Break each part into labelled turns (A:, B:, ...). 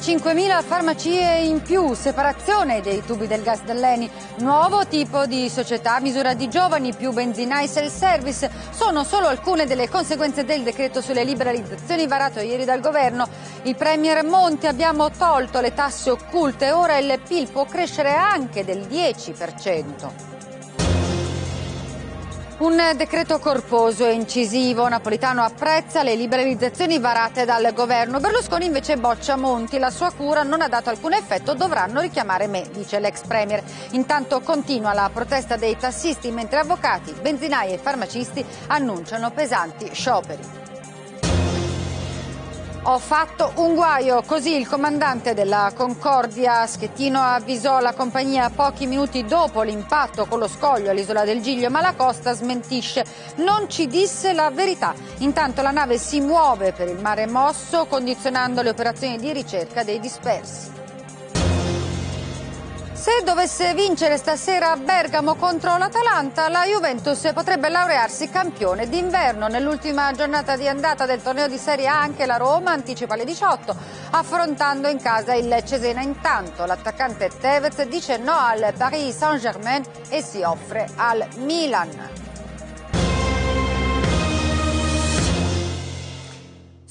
A: 5.000 farmacie in più, separazione dei tubi del gas dell'ENI, nuovo tipo di società a misura di giovani, più benzinai self-service, sono solo alcune delle conseguenze del decreto sulle liberalizzazioni varato ieri dal governo. Il Premier Monti abbiamo tolto le tasse occulte, ora il PIL può crescere anche del 10%. Un decreto corposo e incisivo, Napolitano apprezza le liberalizzazioni varate dal governo, Berlusconi invece boccia Monti, la sua cura non ha dato alcun effetto, dovranno richiamare me, dice l'ex premier. Intanto continua la protesta dei tassisti mentre avvocati, benzinai e farmacisti annunciano pesanti scioperi. Ho fatto un guaio, così il comandante della Concordia Schettino avvisò la compagnia pochi minuti dopo l'impatto con lo scoglio all'isola del Giglio, ma la Costa smentisce, non ci disse la verità. Intanto la nave si muove per il mare mosso condizionando le operazioni di ricerca dei dispersi. Se dovesse vincere stasera a Bergamo contro l'Atalanta, la Juventus potrebbe laurearsi campione d'inverno. Nell'ultima giornata di andata del torneo di Serie A anche la Roma anticipa le 18, affrontando in casa il Cesena. Intanto l'attaccante Tevez dice no al Paris Saint-Germain e si offre al Milan.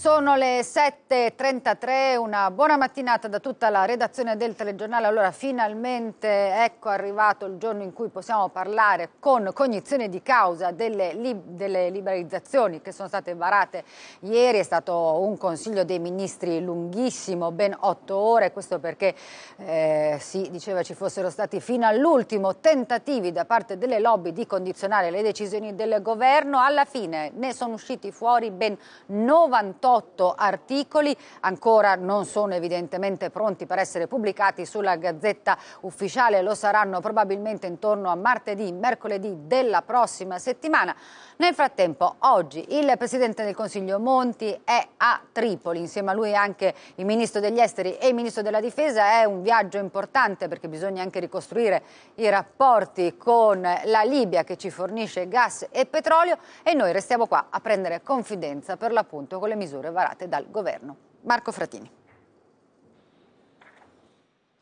A: Sono le 7.33, una buona mattinata da tutta la redazione del telegiornale. Allora finalmente ecco arrivato il giorno in cui possiamo parlare con cognizione di causa delle, li delle, liberalizzazioni che sono state varate ieri. È stato un consiglio dei ministri lunghissimo, ben otto ore, questo perché eh, si diceva ci fossero stati fino all'ultimo tentativi da parte delle lobby di condizionare le decisioni del governo. Alla fine ne sono usciti fuori ben 98 otto articoli, ancora non sono evidentemente pronti per essere pubblicati sulla Gazzetta Ufficiale, lo saranno probabilmente intorno a martedì, mercoledì della prossima settimana. Nel frattempo, oggi il Presidente del Consiglio Monti è a Tripoli, insieme a lui anche il Ministro degli Esteri e il Ministro della Difesa. È un viaggio importante perché bisogna anche ricostruire i rapporti con la Libia che ci fornisce gas e petrolio e noi restiamo qua a prendere confidenza per l'appunto con le misure misure varate dal governo. Marco Fratini.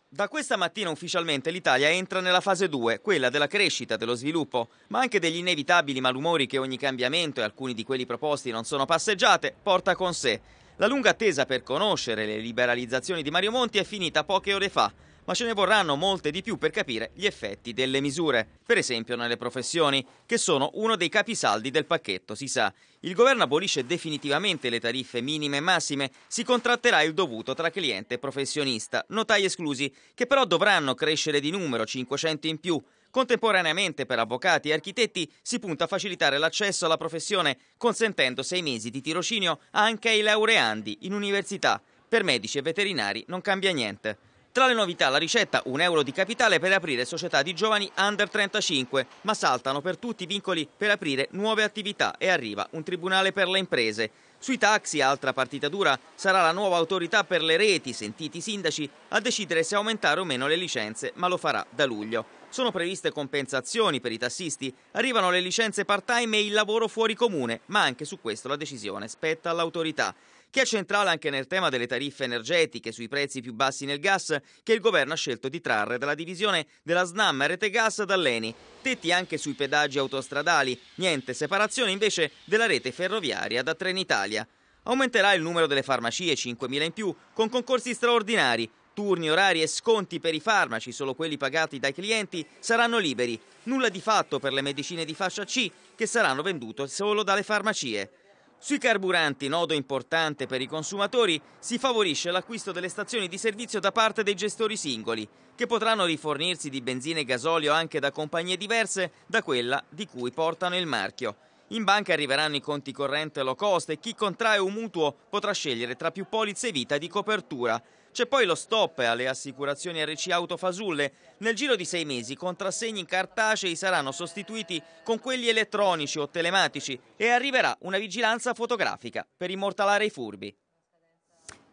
B: Da questa mattina ufficialmente l'Italia entra nella fase 2, quella della crescita, dello sviluppo, ma anche degli inevitabili malumori che ogni cambiamento e alcuni di quelli proposti non sono passeggiate porta con sé. La lunga attesa per conoscere le liberalizzazioni di Mario Monti è finita poche ore fa ma ce ne vorranno molte di più per capire gli effetti delle misure, per esempio nelle professioni, che sono uno dei capisaldi del pacchetto, si sa. Il governo abolisce definitivamente le tariffe minime e massime, si contratterà il dovuto tra cliente e professionista, notai esclusi, che però dovranno crescere di numero 500 in più, Contemporaneamente per avvocati e architetti si punta a facilitare l'accesso alla professione, consentendo sei mesi di tirocinio anche ai laureandi in università. Per medici e veterinari non cambia niente. Tra le novità la ricetta, un euro di capitale per aprire società di giovani under 35, ma saltano per tutti i vincoli per aprire nuove attività e arriva un tribunale per le imprese. Sui taxi, altra partita dura, sarà la nuova autorità per le reti, sentiti i sindaci, a decidere se aumentare o meno le licenze, ma lo farà da luglio. Sono previste compensazioni per i tassisti, arrivano le licenze part-time e il lavoro fuori comune, ma anche su questo la decisione spetta all'autorità che è centrale anche nel tema delle tariffe energetiche sui prezzi più bassi nel gas che il governo ha scelto di trarre dalla divisione della SNAM Rete Gas dall'ENI. Tetti anche sui pedaggi autostradali, niente separazione invece della rete ferroviaria da Trenitalia. Aumenterà il numero delle farmacie, 5.000 in più, con concorsi straordinari, turni, orari e sconti per i farmaci, solo quelli pagati dai clienti, saranno liberi. Nulla di fatto per le medicine di fascia C che saranno vendute solo dalle farmacie. Sui carburanti, nodo importante per i consumatori, si favorisce l'acquisto delle stazioni di servizio da parte dei gestori singoli, che potranno rifornirsi di benzina e gasolio anche da compagnie diverse da quella di cui portano il marchio. In banca arriveranno i conti corrente low cost e chi contrae un mutuo potrà scegliere tra più polizze vita di copertura. C'è poi lo stop alle assicurazioni RC Auto Fasulle. Nel giro di sei mesi i contrassegni cartacei saranno sostituiti con quelli elettronici o telematici e arriverà una vigilanza fotografica per immortalare i furbi.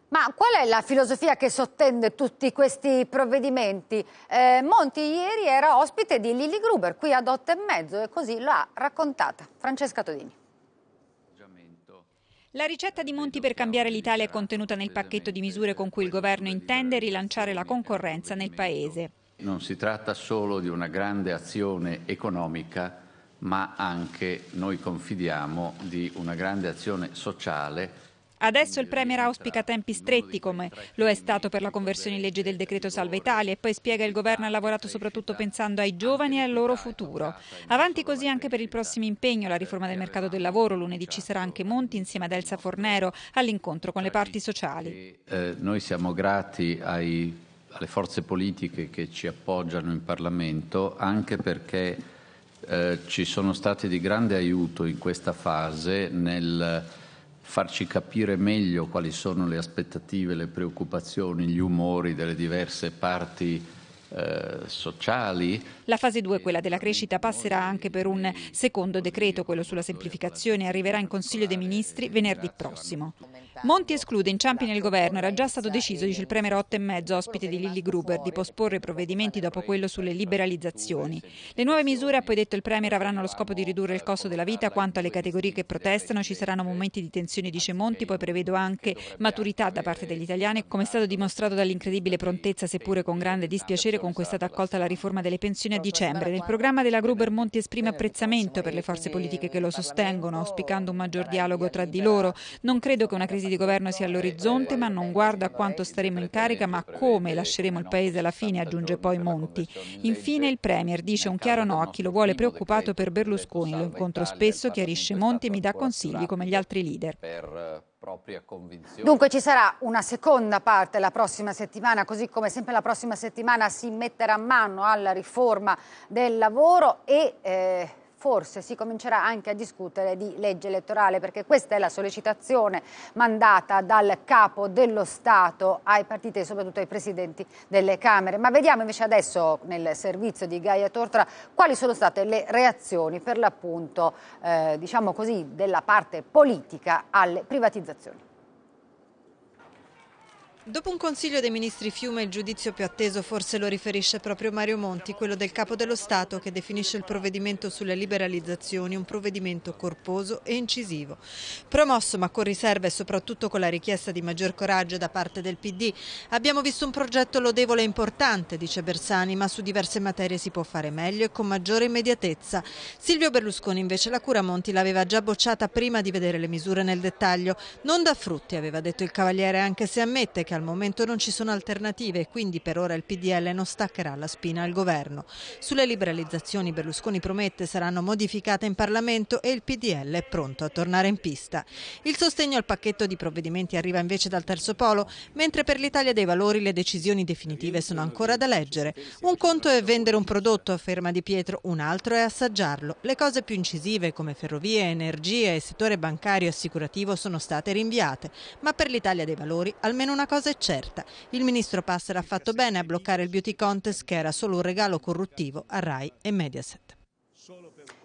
A: Ma qual è la filosofia che sottende tutti questi provvedimenti? Eh, Monti ieri era ospite di Lili Gruber qui ad Dotto e Mezzo e così l'ha raccontata Francesca Todini.
C: La ricetta di Monti per cambiare l'Italia è contenuta nel pacchetto di misure con cui il governo intende rilanciare la concorrenza nel Paese.
D: Non si tratta solo
E: di una grande azione economica, ma anche, noi confidiamo, di una grande azione sociale
C: Adesso il Premier auspica tempi stretti come lo è stato per la conversione in legge del decreto Salva Italia e poi spiega che il governo ha lavorato soprattutto pensando ai giovani e al loro futuro. Avanti così anche per il prossimo impegno, la riforma del mercato del lavoro. Lunedì ci sarà anche Monti insieme ad Elsa Fornero all'incontro con le parti sociali.
E: Eh, noi siamo grati ai, alle forze politiche che ci appoggiano in Parlamento anche perché eh, ci sono stati di grande aiuto in questa fase nel farci capire meglio quali sono le aspettative, le preoccupazioni, gli umori delle diverse parti eh, sociali.
C: La fase 2, quella della crescita, passerà anche per un secondo decreto, quello sulla semplificazione, arriverà in Consiglio dei Ministri venerdì prossimo. Monti esclude inciampi nel governo, era già stato deciso, dice il Premier 8 e mezzo, ospite di Lilly Gruber, di posporre i provvedimenti dopo quello sulle liberalizzazioni. Le nuove misure, ha poi detto il Premier, avranno lo scopo di ridurre il costo della vita, quanto alle categorie che protestano ci saranno momenti di tensione, dice Monti, poi prevedo anche maturità da parte degli italiani, come è stato dimostrato dall'incredibile prontezza, seppure con grande dispiacere, con cui esatto, è stata accolta la riforma delle pensioni a dicembre. Nel programma della Gruber Monti esprime apprezzamento per le forze politiche che lo sostengono, auspicando un maggior dialogo tra di loro. Non credo che una crisi di governo sia all'orizzonte, ma non guarda a quanto staremo in carica, ma a come lasceremo il Paese alla fine, aggiunge poi Monti. Infine il Premier dice un chiaro no a chi lo vuole preoccupato per Berlusconi. Lo incontro spesso, chiarisce Monti e mi dà consigli come gli altri
F: leader propria convinzione.
C: Dunque ci sarà una seconda
A: parte la prossima settimana, così come sempre la prossima settimana si metterà a mano alla riforma del lavoro e... Eh forse si comincerà anche a discutere di legge elettorale perché questa è la sollecitazione mandata dal capo dello Stato ai partiti e soprattutto ai presidenti delle Camere. Ma vediamo invece adesso nel servizio di Gaia Tortra quali sono state le reazioni per l'appunto eh, diciamo così, della parte politica alle privatizzazioni.
G: Dopo un Consiglio dei Ministri Fiume il giudizio più atteso forse lo riferisce proprio Mario Monti, quello del Capo dello Stato che definisce il provvedimento sulle liberalizzazioni un provvedimento corposo e incisivo. Promosso ma con riserve e soprattutto con la richiesta di maggior coraggio da parte del PD. Abbiamo visto un progetto lodevole e importante, dice Bersani, ma su diverse materie si può fare meglio e con maggiore immediatezza. Silvio Berlusconi invece la cura Monti l'aveva già bocciata prima di vedere le misure nel dettaglio. Non da frutti, aveva detto il Cavaliere, anche se ammette che perché al momento non ci sono alternative e quindi per ora il PDL non staccherà la spina al governo. Sulle liberalizzazioni Berlusconi promette saranno modificate in Parlamento e il PDL è pronto a tornare in pista. Il sostegno al pacchetto di provvedimenti arriva invece dal terzo polo, mentre per l'Italia dei Valori le decisioni definitive sono ancora da leggere. Un conto è vendere un prodotto, afferma Di Pietro, un altro è assaggiarlo. Le cose più incisive come ferrovie, energie e settore bancario e assicurativo sono state rinviate, ma per l'Italia dei Valori almeno una cosa cosa è certa, il ministro Passera ha fatto bene a bloccare il beauty contest che era solo un regalo corruttivo a RAI e Mediaset.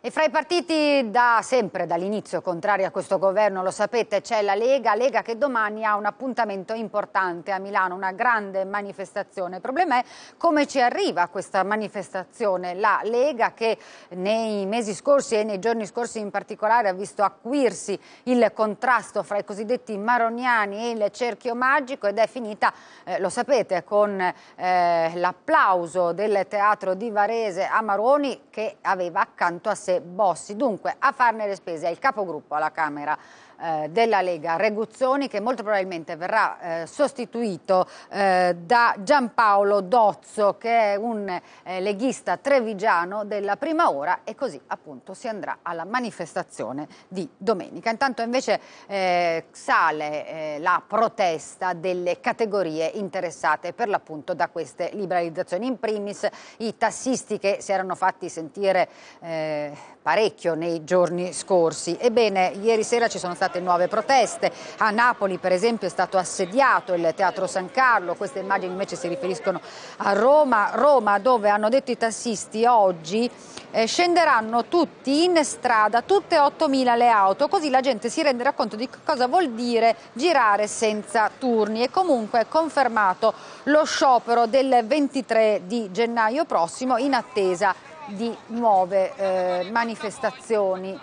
A: E fra i partiti da sempre, dall'inizio, contrari a questo governo, lo sapete, c'è la Lega, Lega che domani ha un appuntamento importante a Milano, una grande manifestazione. Il problema è come ci arriva questa manifestazione. La Lega che nei mesi scorsi e nei giorni scorsi in particolare ha visto acquirsi il contrasto fra i cosiddetti maroniani e il cerchio magico ed è finita, eh, lo sapete, con eh, l'applauso del teatro di Varese a Maroni che aveva accanto a sé Bossi. Dunque a farne le spese è il capogruppo alla Camera eh, della Lega, Reguzzoni, che molto probabilmente verrà eh, sostituito eh, da Giampaolo Dozzo, che è un eh, leghista trevigiano della prima ora e così appunto si andrà alla manifestazione di domenica. Intanto invece eh, sale eh, la protesta delle categorie interessate per l'appunto da queste liberalizzazioni. In primis i tassisti che si erano fatti sentire parecchio nei giorni scorsi. Ebbene, ieri sera ci sono stati state nuove proteste. A Napoli, per esempio, è stato assediato il Teatro San Carlo. Queste immagini invece si riferiscono a Roma. Roma, dove hanno detto i tassisti oggi, eh, scenderanno tutti in strada, tutte 8.000 le auto, così la gente si renderà conto di cosa vuol dire girare senza turni. E comunque è confermato lo sciopero del 23 di gennaio prossimo in attesa di nuove eh, manifestazioni.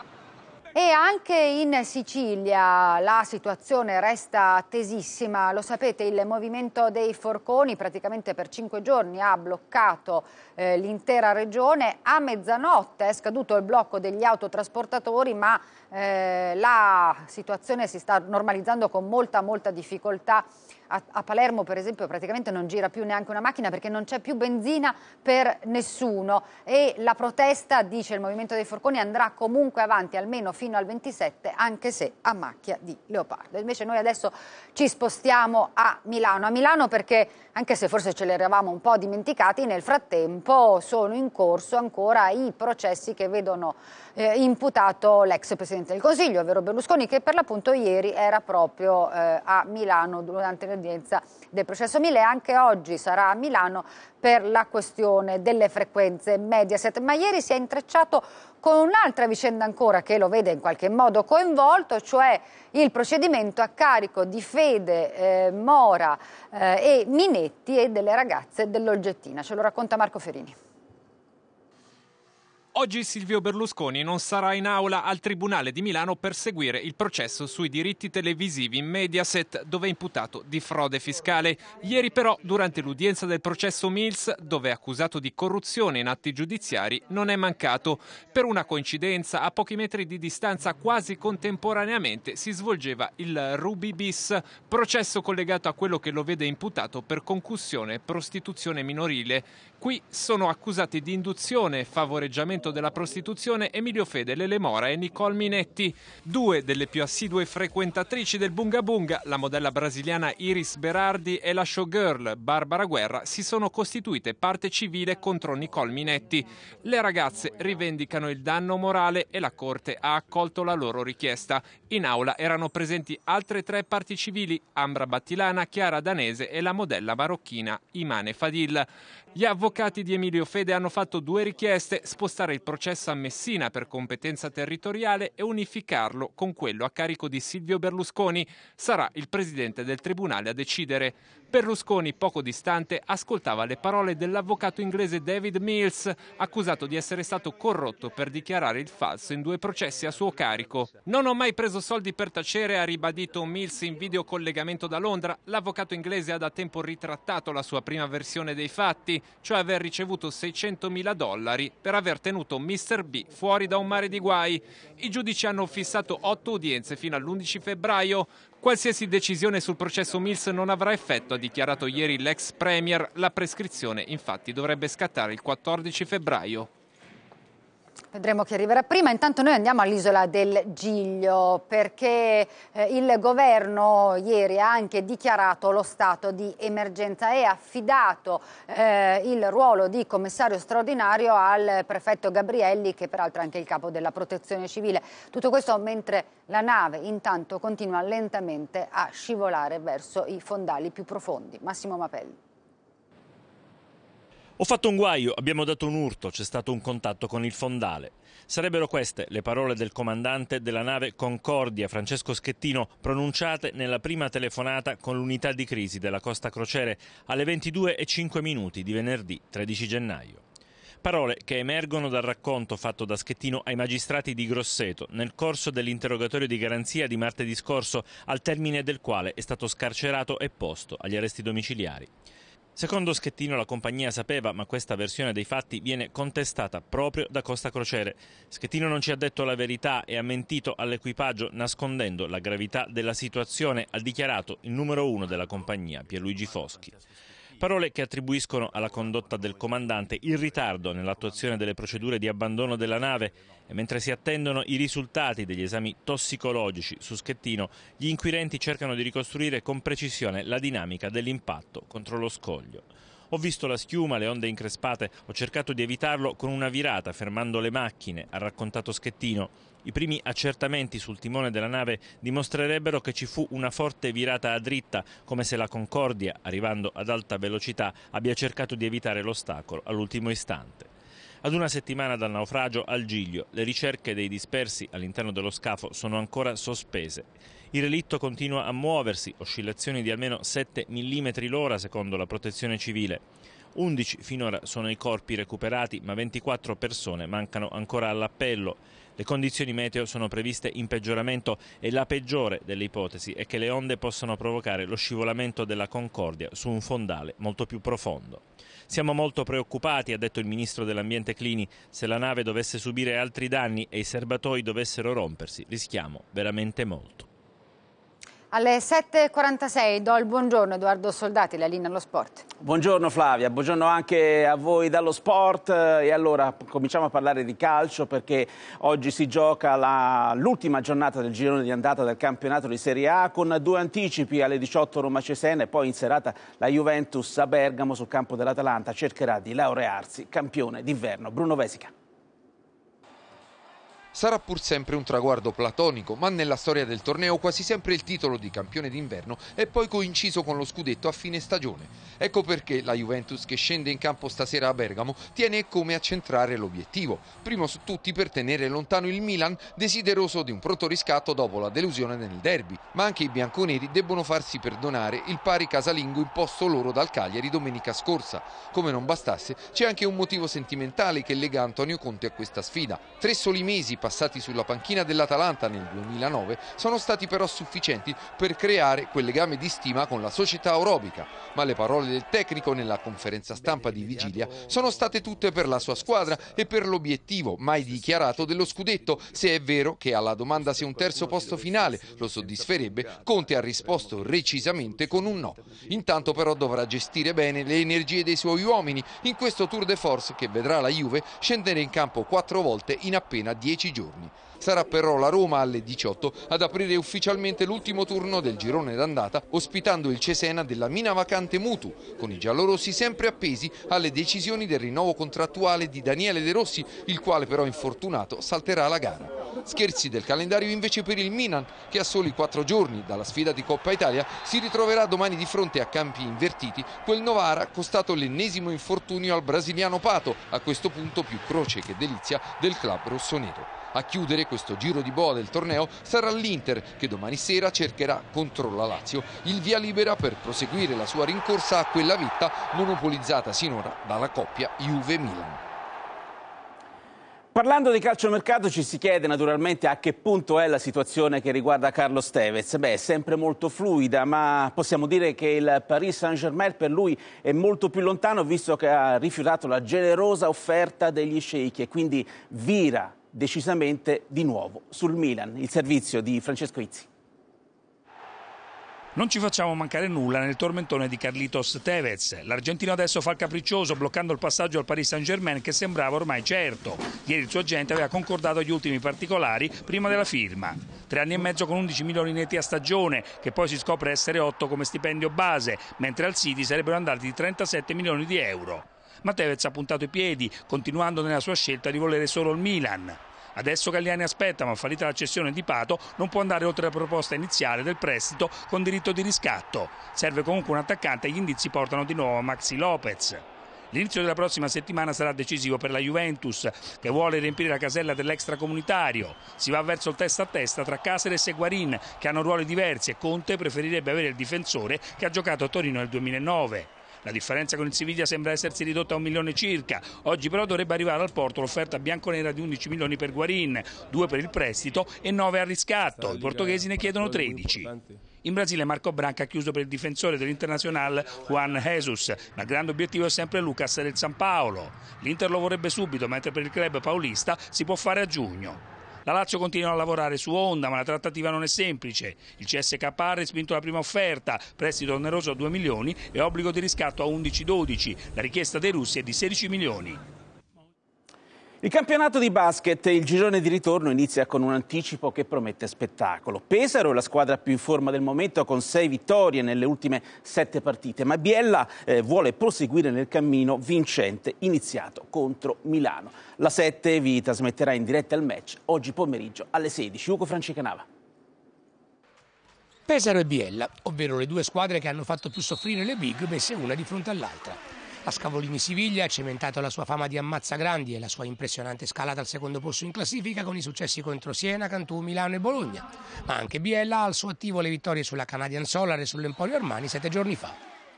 A: E anche in Sicilia la situazione resta tesissima, lo sapete il movimento dei forconi praticamente per cinque giorni ha bloccato eh, l'intera regione, a mezzanotte è scaduto il blocco degli autotrasportatori ma eh, la situazione si sta normalizzando con molta molta difficoltà a, a Palermo per esempio praticamente non gira più neanche una macchina perché non c'è più benzina per nessuno e la protesta, dice il Movimento dei Forconi, andrà comunque avanti almeno fino al 27 anche se a macchia di leopardo. Invece noi adesso ci spostiamo a Milano, a Milano perché anche se forse ce l'eravamo un po' dimenticati, nel frattempo sono in corso ancora i processi che vedono eh, imputato l'ex Presidente del Consiglio, ovvero Berlusconi, che per l'appunto ieri era proprio eh, a Milano durante le l'udienza del processo Mille. Anche oggi sarà a Milano per la questione delle frequenze Mediaset. Ma ieri si è intrecciato con un'altra vicenda ancora che lo vede in qualche modo coinvolto, cioè il procedimento a carico di Fede, eh, Mora eh, e Minetti e delle ragazze dell'Olgettina. Ce lo racconta Marco Ferini.
D: Oggi Silvio Berlusconi non sarà in aula al Tribunale di Milano per seguire il processo sui diritti televisivi in Mediaset, dove è imputato di frode fiscale. Ieri però, durante l'udienza del processo Mills, dove è accusato di corruzione in atti giudiziari, non è mancato. Per una coincidenza, a pochi metri di distanza, quasi contemporaneamente, si svolgeva il Ruby Bis, processo collegato a quello che lo vede imputato per concussione e prostituzione minorile. Qui sono accusati di induzione, favoreggiamento combattimento della prostituzione Emilio Fede, Lele Mora e Nicole Minetti, due delle più assidue frequentatrici del Bunga Bunga, la modella brasiliana Iris Berardi e la showgirl Barbara Guerra, si sono costituite parte civile contro Nicole Minetti. Le ragazze rivendicano il danno morale e la Corte ha accolto la loro richiesta. In aula erano presenti altre tre parti civili, Ambra Battilana, Chiara Danese e la modella marocchina Imane Fadil. Gli avvocati di Emilio Fede hanno fatto due richieste, spostare il processo a Messina per competenza territoriale e unificarlo con quello a carico di Silvio Berlusconi. Sarà il presidente del Tribunale a decidere. Berlusconi, poco distante, ascoltava le parole dell'avvocato inglese David Mills, accusato di essere stato corrotto per dichiarare il falso in due processi a suo carico. Non ho mai preso soldi per tacere, ha ribadito Mills in videocollegamento da Londra. L'avvocato inglese ha da tempo ritrattato la sua prima versione dei fatti, cioè aver ricevuto 600.000 dollari per aver tenuto Mr. B fuori da un mare di guai. I giudici hanno fissato otto udienze fino all'11 febbraio, Qualsiasi decisione sul processo Mills non avrà effetto, ha dichiarato ieri l'ex Premier, la prescrizione infatti dovrebbe scattare il 14 febbraio.
A: Vedremo chi arriverà prima. Intanto noi andiamo all'isola del Giglio perché eh, il governo ieri ha anche dichiarato lo stato di emergenza e affidato eh, il ruolo di commissario straordinario al prefetto Gabrielli che peraltro è anche il capo della protezione civile. Tutto questo mentre la nave intanto continua lentamente a scivolare verso i fondali più profondi. Massimo Mapelli.
E: Ho fatto un guaio, abbiamo dato un urto, c'è stato un contatto con il fondale. Sarebbero queste le parole del comandante della nave Concordia, Francesco Schettino, pronunciate nella prima telefonata con l'unità di crisi della Costa Crociere alle 22.05 minuti di venerdì 13 gennaio. Parole che emergono dal racconto fatto da Schettino ai magistrati di Grosseto nel corso dell'interrogatorio di garanzia di martedì scorso, al termine del quale è stato scarcerato e posto agli arresti domiciliari. Secondo Schettino la compagnia sapeva, ma questa versione dei fatti viene contestata proprio da Costa Crociere. Schettino non ci ha detto la verità e ha mentito all'equipaggio nascondendo la gravità della situazione, ha dichiarato il numero uno della compagnia, Pierluigi Foschi. Parole che attribuiscono alla condotta del comandante il ritardo nell'attuazione delle procedure di abbandono della nave e mentre si attendono i risultati degli esami tossicologici su Schettino, gli inquirenti cercano di ricostruire con precisione la dinamica dell'impatto contro lo scoglio. Ho visto la schiuma, le onde increspate, ho cercato di evitarlo con una virata, fermando le macchine, ha raccontato Schettino. I primi accertamenti sul timone della nave dimostrerebbero che ci fu una forte virata a dritta, come se la Concordia, arrivando ad alta velocità, abbia cercato di evitare l'ostacolo all'ultimo istante. Ad una settimana dal naufragio al Giglio, le ricerche dei dispersi all'interno dello scafo sono ancora sospese. Il relitto continua a muoversi, oscillazioni di almeno 7 mm l'ora secondo la protezione civile. 11 finora sono i corpi recuperati, ma 24 persone mancano ancora all'appello. Le condizioni meteo sono previste in peggioramento e la peggiore delle ipotesi è che le onde possano provocare lo scivolamento della Concordia su un fondale molto più profondo. Siamo molto preoccupati, ha detto il ministro dell'Ambiente Clini, se la nave dovesse subire altri danni e i serbatoi dovessero rompersi, rischiamo
H: veramente molto.
A: Alle 7.46 do il buongiorno Edoardo Soldati, la linea allo sport.
H: Buongiorno Flavia, buongiorno anche a voi dallo sport e allora cominciamo a parlare di calcio perché oggi si gioca l'ultima giornata del girone di andata del campionato di Serie A con due anticipi alle 18 Roma Cesena e poi in serata la Juventus a Bergamo sul campo dell'Atalanta cercherà di laurearsi campione d'inverno.
F: Bruno Vesica. Sarà pur sempre un traguardo platonico, ma nella storia del torneo quasi sempre il titolo di campione d'inverno è poi coinciso con lo scudetto a fine stagione. Ecco perché la Juventus che scende in campo stasera a Bergamo tiene come a centrare l'obiettivo, primo su tutti per tenere lontano il Milan desideroso di un pronto riscatto dopo la delusione nel derby, ma anche i bianconeri debbono farsi perdonare il pari casalingo imposto loro dal Cagliari domenica scorsa. Come non bastasse, c'è anche un motivo sentimentale che lega Antonio Conte a questa sfida. Tre soli mesi passati sulla panchina dell'Atalanta nel 2009 sono stati però sufficienti per creare quel legame di stima con la società aerobica, ma le parole del tecnico nella conferenza stampa di vigilia sono state tutte per la sua squadra e per l'obiettivo mai dichiarato dello scudetto, se è vero che alla domanda se un terzo posto finale lo soddisferebbe, Conte ha risposto recisamente con un no. Intanto però dovrà gestire bene le energie dei suoi uomini in questo tour de force che vedrà la Juve scendere in campo quattro volte in appena dieci giorni giorni. Sarà però la Roma alle 18 ad aprire ufficialmente l'ultimo turno del girone d'andata ospitando il Cesena della mina vacante Mutu, con i giallorossi sempre appesi alle decisioni del rinnovo contrattuale di Daniele De Rossi, il quale però infortunato salterà la gara. Scherzi del calendario invece per il Milan, che a soli quattro giorni dalla sfida di Coppa Italia si ritroverà domani di fronte a campi invertiti quel Novara costato l'ennesimo infortunio al brasiliano Pato, a questo punto più croce che delizia del club rossonero. A chiudere questo giro di boa del torneo sarà l'Inter che domani sera cercherà contro la Lazio il via libera per proseguire la sua rincorsa a quella vetta monopolizzata sinora dalla coppia Juve-Milan.
H: Parlando di calciomercato ci si chiede naturalmente a che punto è la situazione che riguarda Carlo Stevez. Beh, è sempre molto fluida, ma possiamo dire che il Paris Saint-Germain per lui è molto più lontano visto che ha rifiutato la generosa offerta degli sceicchi e quindi vira decisamente di nuovo sul Milan. Il servizio di Francesco Izzi. Non ci facciamo mancare nulla nel tormentone di
I: Carlitos Tevez. L'argentino adesso fa il capriccioso bloccando il passaggio al Paris Saint-Germain che sembrava ormai certo. Ieri il suo agente aveva concordato gli ultimi particolari prima della firma. Tre anni e mezzo con 11 milioni netti a stagione, che poi si scopre essere 8 come stipendio base, mentre al City sarebbero andati 37 milioni di euro ma Tevez ha puntato i piedi, continuando nella sua scelta di volere solo il Milan. Adesso Galliani aspetta, ma fallita la cessione di Pato, non può andare oltre la proposta iniziale del prestito con diritto di riscatto. Serve comunque un attaccante e gli indizi portano di nuovo a Maxi Lopez. L'inizio della prossima settimana sarà decisivo per la Juventus, che vuole riempire la casella dell'extracomunitario. Si va verso il testa a testa tra Caceres e Guarin, che hanno ruoli diversi e Conte preferirebbe avere il difensore che ha giocato a Torino nel 2009. La differenza con il Siviglia sembra essersi ridotta a un milione circa. Oggi però dovrebbe arrivare al porto l'offerta bianconera di 11 milioni per Guarin, 2 per il prestito e 9 a riscatto. I portoghesi ne chiedono 13. In Brasile Marco Branca ha chiuso per il difensore dell'internazionale Juan Jesus, ma il grande obiettivo è sempre Lucas del San Paolo. L'Inter lo vorrebbe subito, mentre per il club paulista si può fare a giugno. La Lazio continua a lavorare su Honda, ma la trattativa non è semplice. Il CSK ha respinto la prima offerta, prestito oneroso a 2 milioni e obbligo di riscatto a 11-12. La richiesta dei russi è di 16 milioni.
H: Il campionato di basket, il girone di ritorno inizia con un anticipo che promette spettacolo. Pesaro è la squadra più in forma del momento con sei vittorie nelle ultime sette partite, ma Biella eh, vuole proseguire nel cammino vincente iniziato contro Milano. La 7 Vita smetterà in diretta il match oggi pomeriggio alle 16. Ugo Francicanava. Pesaro e Biella,
J: ovvero le due squadre che hanno fatto più soffrire le big messe una di fronte all'altra. A Scavolini Siviglia ha cementato la sua fama di ammazza grandi e la sua impressionante scalata al secondo posto in classifica con i successi contro Siena, Cantù, Milano e Bologna. Ma anche Biella ha al suo attivo le vittorie sulla Canadian Solar e sull'Emporio Armani sette giorni fa.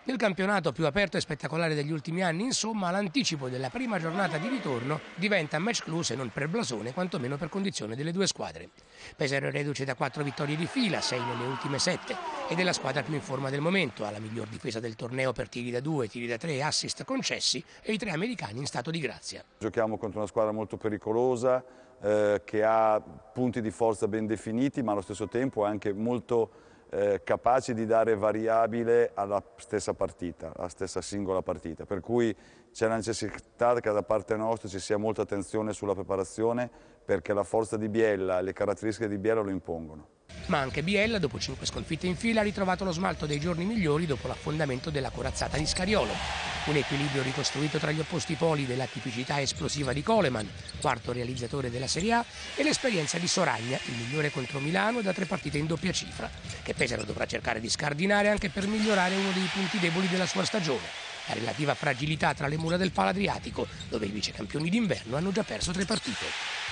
J: Nel campionato più aperto e spettacolare degli ultimi anni, insomma, l'anticipo della prima giornata di ritorno diventa match clou se non per blasone, quantomeno per condizione delle due squadre. Pesaro reduce da quattro vittorie di fila, sei nelle ultime sette, ed è la squadra più in forma del momento, ha la miglior difesa del torneo per tiri da due, tiri da tre, assist concessi e i tre americani in stato di grazia.
F: Giochiamo contro una squadra molto pericolosa, eh, che ha punti di forza ben definiti, ma allo stesso tempo è anche molto eh, capaci di dare variabile alla stessa partita, alla stessa singola partita. Per cui c'è la necessità che da parte nostra ci sia molta attenzione sulla preparazione perché la forza di Biella e le caratteristiche di Biella lo impongono.
J: Ma anche Biella, dopo cinque sconfitte in fila, ha ritrovato lo smalto dei giorni migliori dopo l'affondamento della corazzata di Scariolo. Un equilibrio ricostruito tra gli opposti poli della tipicità esplosiva di Coleman, quarto realizzatore della Serie A, e l'esperienza di Soragna, il migliore contro Milano da tre partite in doppia cifra, che Pesaro dovrà cercare di scardinare anche per migliorare uno dei punti deboli della sua stagione, la relativa fragilità tra le mura del Paladriatico, dove i vicecampioni d'inverno hanno già perso tre partite.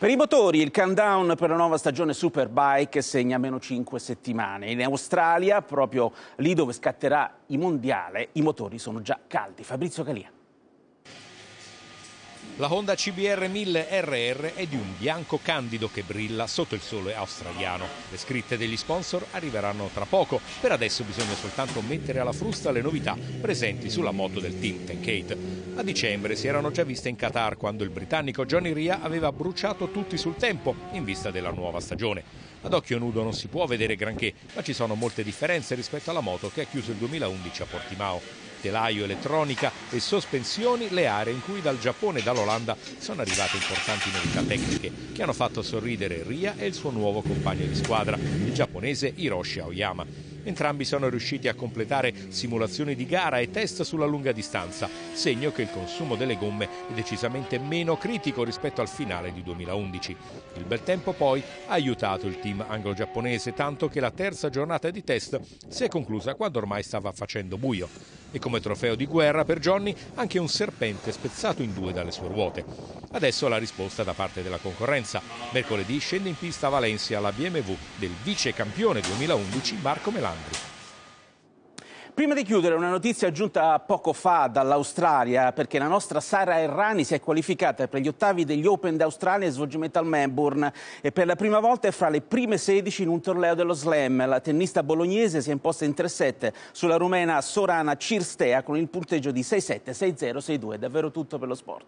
H: Per i motori il countdown per la nuova stagione Superbike segna meno 5 settimane. In Australia, proprio lì dove scatterà il mondiale, i motori sono già caldi. Fabrizio Calia.
K: La Honda CBR 1000 RR è di un bianco candido che brilla sotto il sole australiano. Le scritte degli sponsor arriveranno tra poco. Per adesso bisogna soltanto mettere alla frusta le novità presenti sulla moto del team Tenkate. A dicembre si erano già viste in Qatar quando il britannico Johnny Ria aveva bruciato tutti sul tempo in vista della nuova stagione. Ad occhio nudo non si può vedere granché, ma ci sono molte differenze rispetto alla moto che ha chiuso il 2011 a Portimao telaio, elettronica e sospensioni le aree in cui dal Giappone e dall'Olanda sono arrivate importanti novità tecniche che hanno fatto sorridere Ria e il suo nuovo compagno di squadra, il giapponese Hiroshi Aoyama. Entrambi sono riusciti a completare simulazioni di gara e test sulla lunga distanza, segno che il consumo delle gomme è decisamente meno critico rispetto al finale di 2011. Il bel tempo poi ha aiutato il team anglo-giapponese, tanto che la terza giornata di test si è conclusa quando ormai stava facendo buio. E come trofeo di guerra per Johnny anche un serpente spezzato in due dalle sue ruote. Adesso la risposta da parte della concorrenza. Mercoledì scende in pista a Valencia la BMW del vice campione 2011 Marco Melano. Alessandri.
H: Prima di chiudere, una notizia giunta poco fa dall'Australia, perché la nostra Sara Errani si è qualificata per gli ottavi degli Open d'Australia e svolgimento al Melbourne e per la prima volta è fra le prime 16 in un torneo dello Slam. La tennista bolognese si è imposta in 3-7 sulla rumena Sorana Cirstea con il punteggio di 6-7, 6-0, 6-2. Davvero tutto per lo sport.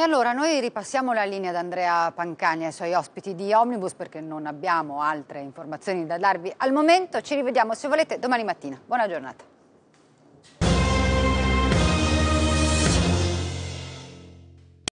A: E allora noi ripassiamo la linea ad Andrea Pancani e ai suoi ospiti di Omnibus perché non abbiamo altre informazioni da darvi al momento. Ci rivediamo se volete domani mattina. Buona giornata.